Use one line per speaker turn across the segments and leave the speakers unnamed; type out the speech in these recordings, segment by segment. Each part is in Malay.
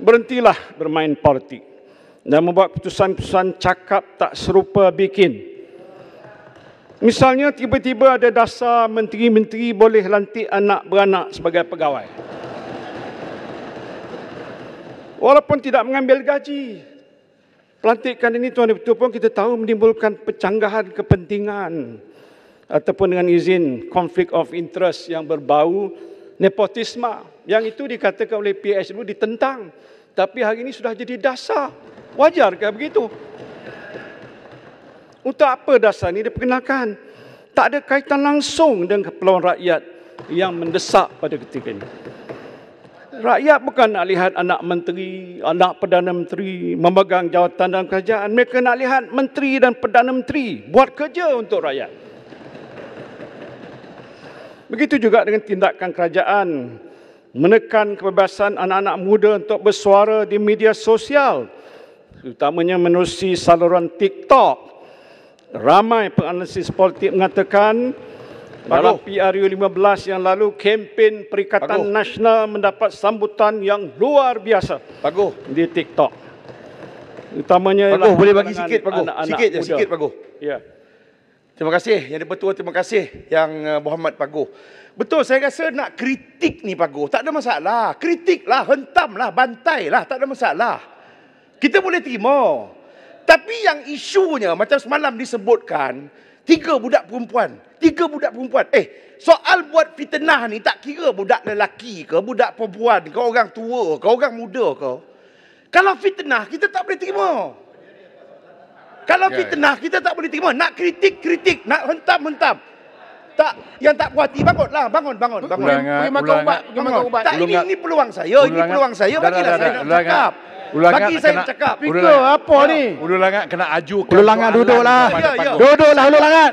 berhentilah bermain politik dan membuat keputusan-keputusan cakap tak serupa bikin. Misalnya tiba-tiba ada dasar menteri-menteri boleh lantik anak beranak sebagai pegawai. Walaupun tidak mengambil gaji, pelantikan ini Tuan Ibu pun kita tahu menimbulkan pecanggahan kepentingan ataupun dengan izin conflict of interest yang berbau nepotisme. Yang itu dikatakan oleh PH dulu ditentang. Tapi hari ini sudah jadi dasar. Wajar ke begitu? Untuk apa dasar ini diperkenalkan? Tak ada kaitan langsung dengan keperluan rakyat yang mendesak pada ketika ini. Rakyat bukan nak lihat anak menteri, anak perdana menteri memegang jawatan dalam kerajaan. Mereka nak lihat menteri dan perdana menteri buat kerja untuk rakyat. Begitu juga dengan tindakan kerajaan menekan kebebasan anak-anak muda untuk bersuara di media sosial terutamanya menerusi saluran TikTok ramai penganalisis politik mengatakan dalam PRU 15 yang lalu kempen Perikatan Paguh. Nasional mendapat sambutan yang luar biasa Paguh. di TikTok utamanya Paguh, boleh bagi sikit Paguh sikit je sikit Paguh ya Terima kasih yang di terima kasih yang eh, Muhammad Paguh Betul, saya rasa nak kritik ni Pak Goh Tak ada masalah. Kritiklah, hentamlah, bantailah. Tak ada masalah. Kita boleh terima. Tapi yang isunya, macam semalam disebutkan, tiga budak perempuan. Tiga budak perempuan. Eh, soal buat fitnah ni, tak kira budak lelaki ke, budak perempuan ke, orang tua ke, orang muda ke. Kalau fitnah, kita tak boleh terima. Kalau ya, ya. fitnah, kita tak boleh terima. Nak kritik, kritik. Nak hentam, hentam tak yang tak puati bangunlah bangun bangun hmm? bangun ulang, pergi makan ulang, ubat pergi makan ubat tak, ulang, ini ulang, ini peluang saya ulang, ini peluang saya bagi lah saya ulang, cakap Ulangak Bagi saya cakap. Pika, apa ni? Ulu langat kena ajukan. Ulu langat duduklah. Ya, ya. Duduklah ulu langat.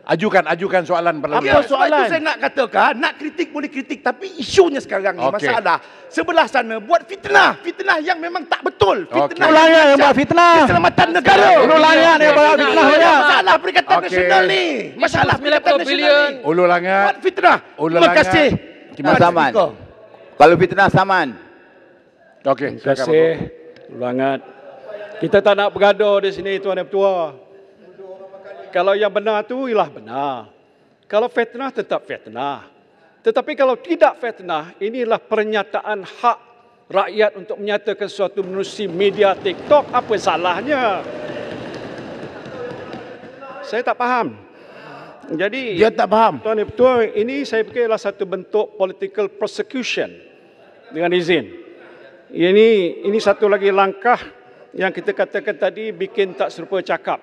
Ajukan, ajukan soalan perlahan. Apa soalan? Itu saya nak katakan, nak kritik boleh kritik tapi isunya sekarang ni okay. masalah. Sebelah sana buat fitnah, fitnah yang memang tak betul. Fitnah okay. yang, yang buat fitnah. Keselamatan negara. Ulu Langat yang buat fitnah. Masalah Perikatan okay. Nasional ni. Masalah Perikatan Nasional ni. Ulu Langat. Buat fitnah. Ulu Terima kasih. Terima kasih. Saman. Kalau fitnah saman. Okey, terima kasih. Ulu Langat. Kita tak nak bergaduh di sini tuan-tuan kalau yang benar tu ialah benar. Kalau fitnah tetap fitnah. Tetapi kalau tidak fitnah, inilah pernyataan hak rakyat untuk menyatakan sesuatu menerusi media TikTok apa salahnya? Saya tak faham. Jadi dia tak faham. Tuan Tuan, ini saya fikir adalah satu bentuk political persecution dengan izin. Ini ini satu lagi langkah yang kita katakan tadi bikin tak serupa cakap.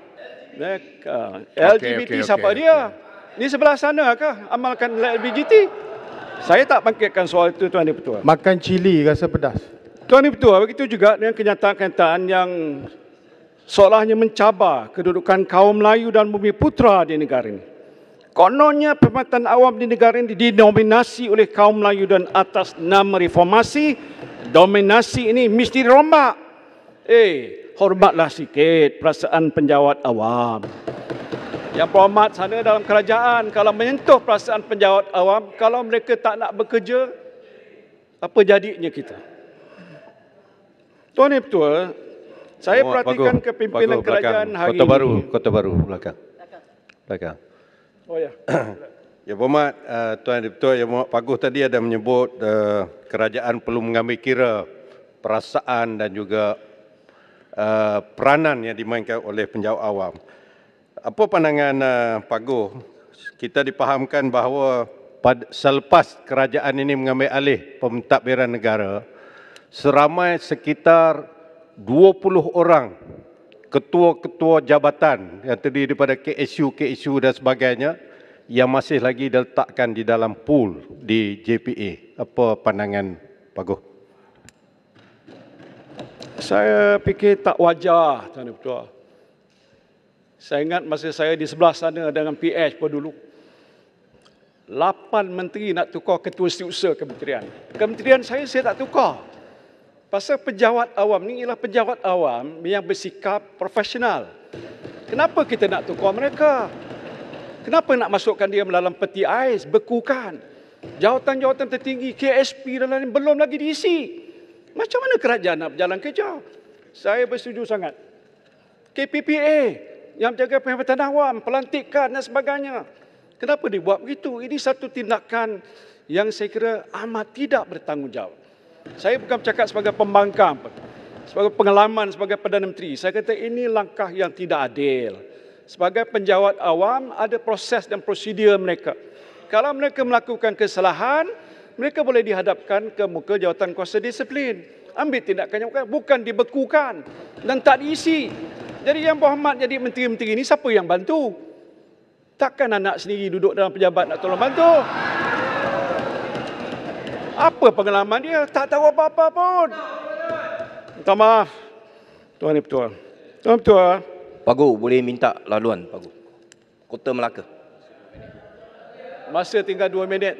Okay, LGBT okay, siapa okay, dia? Okay. Ni sebelah sana kah amalkan LGBT? Lah Saya tak bangkitkan soal itu Tuan Dipertua. Makan cili rasa pedas. Tuan Dipertua, begitu juga dengan kenyataan-kenyataan yang seolahnya mencabar kedudukan kaum Melayu dan bumi putra di negara ini. Kononnya perkhidmatan awam di negara ini didominasi oleh kaum Melayu dan atas nama reformasi, dominasi ini mesti rombak. Eh, hormatlah sikit perasaan penjawat awam. Yang berhormat sana dalam kerajaan, kalau menyentuh perasaan penjawat awam, kalau mereka tak nak bekerja, apa jadinya kita? Tuan dan Tua, saya Mohon, perhatikan bagu, kepimpinan bagu, kerajaan belakang, hari kota baru, ini. Kota Baru, Kota Baru, belakang. Belakang. Oh ya. Ya berhormat uh, Tuan Deputua Yang Mohd Paguh tadi ada menyebut uh, kerajaan perlu mengambil kira perasaan dan juga Uh, peranan yang dimainkan oleh penjawat awam. Apa pandangan uh, Pak Goh? Kita dipahamkan bahawa pada, selepas kerajaan ini mengambil alih pemtadbiran negara, seramai sekitar 20 orang ketua-ketua jabatan yang terdiri daripada KSU-KSU dan sebagainya yang masih lagi diletakkan di dalam pool di JPA. Apa pandangan Pak Goh? saya fikir tak wajar Tuan Ketua. Saya ingat masa saya di sebelah sana dengan PH pun dulu. Lapan menteri nak tukar ketua setiausaha kementerian. Kementerian saya, saya tak tukar. Pasal pejabat awam ni ialah pejabat awam yang bersikap profesional. Kenapa kita nak tukar mereka? Kenapa nak masukkan dia dalam peti ais, bekukan? Jawatan-jawatan tertinggi, KSP dan lain-lain belum lagi diisi. Macam mana kerajaan nak berjalan kerja? Saya bersetuju sangat. KPPA yang menjaga perkhidmatan awam, pelantikan dan sebagainya. Kenapa dibuat begitu? Ini satu tindakan yang saya kira amat tidak bertanggungjawab. Saya bukan bercakap sebagai pembangkang, sebagai pengalaman, sebagai Perdana Menteri. Saya kata ini langkah yang tidak adil. Sebagai penjawat awam, ada proses dan prosedur mereka. Kalau mereka melakukan kesalahan, mereka boleh dihadapkan ke muka jawatan kuasa disiplin. Ambil tindakan yang bukan, bukan dibekukan dan tak diisi. Jadi yang Muhammad jadi menteri-menteri ini siapa yang bantu? Takkan anak sendiri duduk dalam pejabat nak tolong bantu? Apa pengalaman dia? Tak tahu apa-apa pun. Minta maaf. Tuan Ibu Tuan. Tuan Ibu Tuan. Pagu, boleh minta laluan, Pak Gu. Kota Melaka. Masa tinggal 2 minit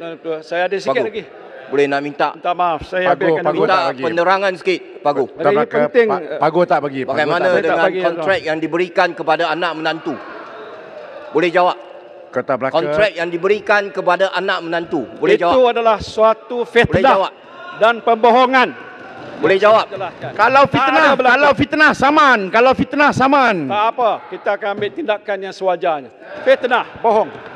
Saya ada sikit Pagu. lagi Boleh nak minta Minta maaf Saya Pagu, habiskan Pagu Minta penerangan sikit Pagu Ini penting Pagu tak bagi Pagu Bagaimana tak dengan bagi, kontrak yang diberikan kepada anak menantu Boleh jawab Kata belakang Kontrak yang diberikan kepada anak menantu Boleh Itu jawab Itu adalah suatu fitnah Boleh jawab Dan pembohongan boleh jawab. Kalau fitnah, kalau fitnah saman, kalau fitnah saman. Tak apa, kita akan ambil tindakan yang sewajarnya. Fitnah, bohong.